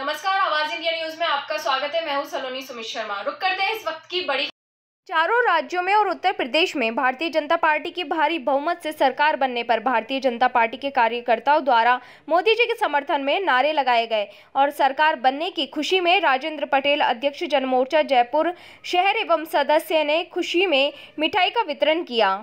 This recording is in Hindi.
नमस्कार आवाज इंडिया न्यूज में आपका स्वागत है मैं हूं सलोनी सुमित शर्मा रुक करते हैं इस वक्त की बड़ी चारों राज्यों में और उत्तर प्रदेश में भारतीय जनता पार्टी की भारी बहुमत से सरकार बनने पर भारतीय जनता पार्टी के कार्यकर्ताओं द्वारा मोदी जी के समर्थन में नारे लगाए गए और सरकार बनने की खुशी में राजेंद्र पटेल अध्यक्ष जनमोर्चा जयपुर शहर एवं सदस्य ने खुशी में मिठाई का वितरण किया